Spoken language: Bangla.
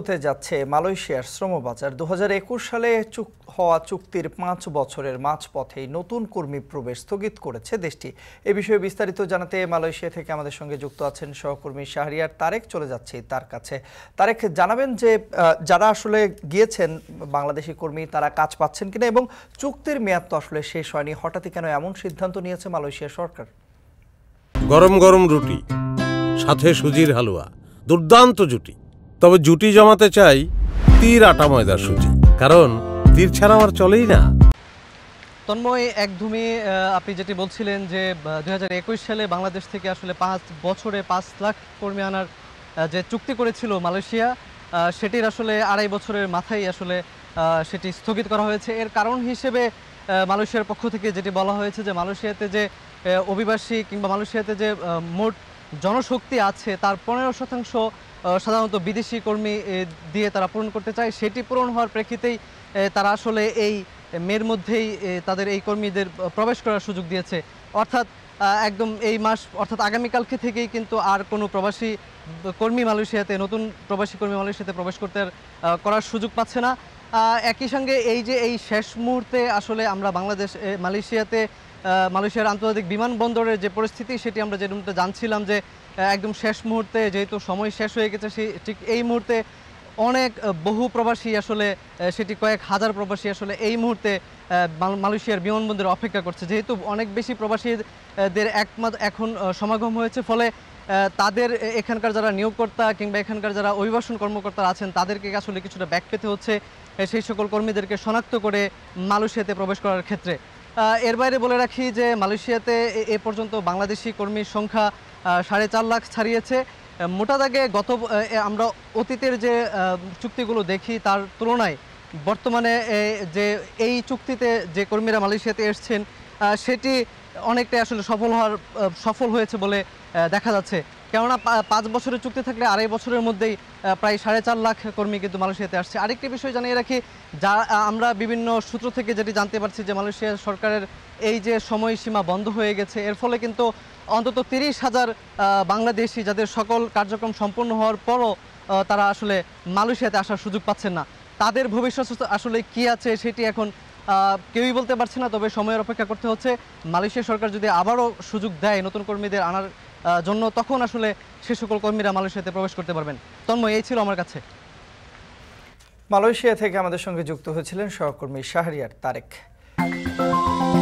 হতে যাচ্ছে মালয়েশিয়ার শ্রম বাজার দু সালে হওয়া চুক্তির পাঁচ বছরের মাঝপথেই নতুন কর্মী প্রবেশ স্থগিত করেছে দেশটি এ বিষয়ে বিস্তারিত জানাতে মালয়েশিয়া থেকে আমাদের সঙ্গে যুক্ত আছেন সহকর্মী শাহরিয়ার তারেক চলে যাচ্ছে তার কাছে তারেক জানাবেন যে যারা আসলে গিয়েছেন বাংলাদেশি কর্মী তারা কাজ পাচ্ছেন কিনা এবং চুক্তির মেয়াদ তো আসলে শেষ হয়নি হঠাৎই কেন এমন সিদ্ধান্ত নিয়েছে মালয়েশিয়া সরকার গরম গরম রুটি সাথে সুজির হালুয়া দুর্দান্ত জুটি তবে জুটি জমাতে চাই তীর আটা ময়দার সুচি কারণ তীর ছাড়া আমার চলেই না তন্ময় একদমই আপনি যেটি বলছিলেন যে দু সালে বাংলাদেশ থেকে আসলে পাঁচ বছরে পাঁচ লাখ কর্মী আনার যে চুক্তি করেছিল মালয়েশিয়া সেটির আসলে আড়াই বছরের মাথায় আসলে সেটি স্থগিত করা হয়েছে এর কারণ হিসেবে মালয়েশিয়ার পক্ষ থেকে যেটি বলা হয়েছে যে মালয়েশিয়াতে যে অভিবাসী কিংবা মালয়েশিয়াতে যে মোট জনশক্তি আছে তার পনেরো শতাংশ সাধারণত বিদেশি কর্মী দিয়ে তারা পূরণ করতে চায় সেটি পূরণ হওয়ার প্রেক্ষিতেই তারা আসলে এই মের মধ্যেই তাদের এই কর্মীদের প্রবেশ করার সুযোগ দিয়েছে অর্থাৎ একদম এই মাস অর্থাৎ আগামীকালকে থেকেই কিন্তু আর কোনো প্রবাসী কর্মী মালয়েশিয়াতে নতুন প্রবাসী কর্মী মালয়েশিয়াতে প্রবেশ করতে করার সুযোগ পাচ্ছে না একই সঙ্গে এই যে এই শেষ মুহূর্তে আসলে আমরা বাংলাদেশ মালয়েশিয়াতে মালয়েশিয়ার আন্তর্জাতিক বিমানবন্দরের যে পরিস্থিতি সেটি আমরা যেরকমটা জানছিলাম যে একদম শেষ মুহূর্তে যেহেতু সময় শেষ হয়ে গেছে সেই ঠিক এই মুহূর্তে অনেক বহু প্রবাসী আসলে সেটি কয়েক হাজার প্রবাসী আসলে এই মুহূর্তে মালয়েশিয়ার বিমানবন্দরে অপেক্ষা করছে যেহেতু অনেক বেশি প্রবাসীদের একমাত্র এখন সমাগম হয়েছে ফলে তাদের এখানকার যারা নিয়োগকর্তা কিংবা এখানকার যারা অভিবাসন কর্মকর্তারা আছেন তাদেরকে আসলে কিছুটা ব্যাক পেতে হচ্ছে সেই সকল কর্মীদেরকে শনাক্ত করে মালয়েশিয়াতে প্রবেশ করার ক্ষেত্রে এর বাইরে বলে রাখি যে মালয়েশিয়াতে এ পর্যন্ত বাংলাদেশি কর্মীর সংখ্যা সাড়ে চার লাখ ছাড়িয়েছে মোটা দাগে গত আমরা অতীতের যে চুক্তিগুলো দেখি তার তুলনায় বর্তমানে যে এই চুক্তিতে যে কর্মীরা মালয়েশিয়াতে এসছেন সেটি অনেকটাই আসলে সফল হওয়ার সফল হয়েছে বলে দেখা যাচ্ছে কেননা পাঁচ বছরের চুক্তি থাকলে আড়াই বছরের মধ্যেই প্রায় সাড়ে চার লাখ কর্মী কিন্তু মালয়েশিয়াতে আসছে আরেকটি বিষয় জানিয়ে রাখি যা আমরা বিভিন্ন সূত্র থেকে যেটি জানতে পারছি যে মালয়েশিয়া সরকারের এই যে সময়সীমা বন্ধ হয়ে গেছে এর ফলে কিন্তু অন্তত তিরিশ হাজার বাংলাদেশি যাদের সকল কার্যক্রম সম্পন্ন হওয়ার পরও তারা আসলে মালয়েশিয়াতে আসার সুযোগ পাচ্ছেন না তাদের ভবিষ্যৎ আসলে কি আছে সেটি এখন কেউই বলতে পারছে না তবে সময়ের অপেক্ষা করতে হচ্ছে মালয়েশিয়া সরকার যদি আবারও সুযোগ দেয় নতুন কর্মীদের আনার জন্য তখন আসলে সে সকল কর্মীরা মালয়েশিয়াতে প্রবেশ করতে পারবেন তন্ময় এই ছিল আমার কাছে মালয়েশিয়া থেকে আমাদের সঙ্গে যুক্ত হয়েছিলেন সহকর্মী শাহরিয়ার তারেক